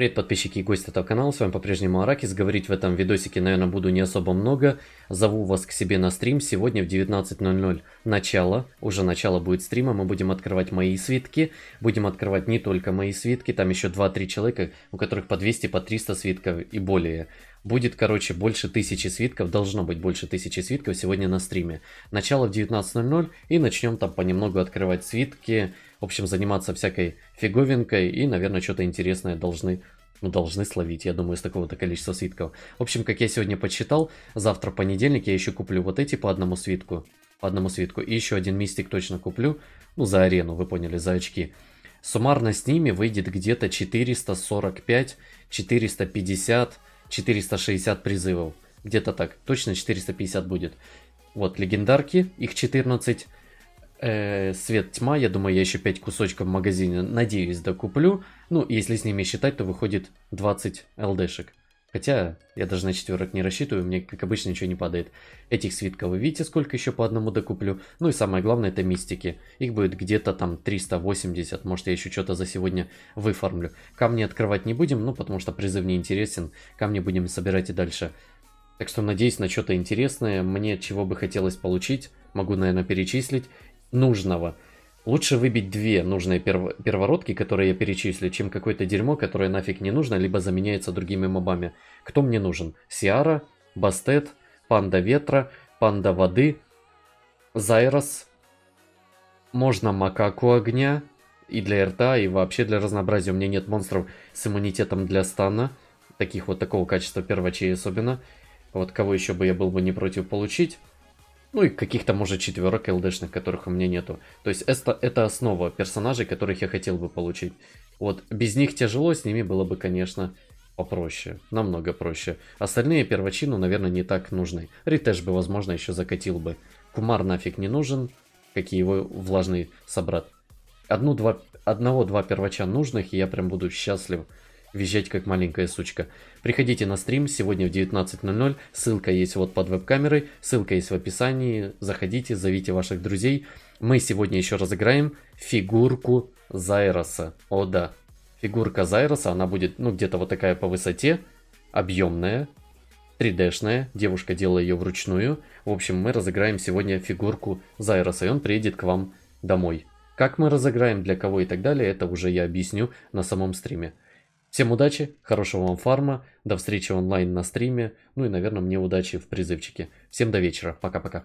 Привет, подписчики и гости этого канала, с вами по-прежнему Аракис. Говорить в этом видосике, наверное, буду не особо много. Зову вас к себе на стрим сегодня в 19.00. Начало, уже начало будет стрима, мы будем открывать мои свитки. Будем открывать не только мои свитки, там еще 2-3 человека, у которых по 200, по 300 свитков и более. Будет, короче, больше тысячи свитков, должно быть больше тысячи свитков сегодня на стриме. Начало в 19.00 и начнем там понемногу открывать свитки, в общем, заниматься всякой фиговинкой и, наверное, что-то интересное должны ну, должны словить, я думаю, из такого-то количества свитков. В общем, как я сегодня подсчитал, завтра понедельник я еще куплю вот эти по одному свитку, по одному свитку, и еще один мистик точно куплю, ну, за арену, вы поняли, за очки. Суммарно с ними выйдет где-то 445, 450, 460 призывов. Где-то так, точно 450 будет. Вот, легендарки, их 14, Э, свет тьма, я думаю, я еще 5 кусочков в магазине, надеюсь, докуплю. Ну, если с ними считать, то выходит 20 ЛДшек. Хотя, я даже на четверок не рассчитываю, мне, как обычно, ничего не падает. Этих свитков вы видите, сколько еще по одному докуплю. Ну и самое главное, это мистики. Их будет где-то там 380, может я еще что-то за сегодня выформлю. Камни открывать не будем, ну потому что призыв не интересен. Камни будем собирать и дальше. Так что надеюсь на что-то интересное, мне чего бы хотелось получить, могу, наверное, перечислить нужного. Лучше выбить две нужные перво первородки, которые я перечислю, чем какое-то дерьмо, которое нафиг не нужно, либо заменяется другими мобами. Кто мне нужен? Сиара, Бастет, Панда Ветра, Панда Воды, Зайрос. Можно Макаку Огня. И для рта, и вообще для разнообразия. У меня нет монстров с иммунитетом для стана. Таких вот такого качества первочей особенно. Вот кого еще бы я был бы не против получить. Ну и каких-то, может, четверок ЛДшных, которых у меня нету. То есть это, это основа персонажей, которых я хотел бы получить. Вот, без них тяжело, с ними было бы, конечно, попроще. Намного проще. Остальные первочину, наверное, не так нужны. Ритеш бы, возможно, еще закатил бы. Кумар нафиг не нужен, как и его влажный собрат. Одну-два одного-два первоча нужных, и я прям буду счастлив визжать как маленькая сучка. Приходите на стрим сегодня в 19.00, ссылка есть вот под веб-камерой, ссылка есть в описании, заходите, зовите ваших друзей. Мы сегодня еще разыграем фигурку Зайроса. О да, фигурка Зайроса, она будет ну где-то вот такая по высоте, объемная, 3D-шная, девушка делала ее вручную. В общем, мы разыграем сегодня фигурку Зайроса, и он приедет к вам домой. Как мы разыграем, для кого и так далее, это уже я объясню на самом стриме. Всем удачи, хорошего вам фарма, до встречи онлайн на стриме, ну и, наверное, мне удачи в призывчике. Всем до вечера, пока-пока.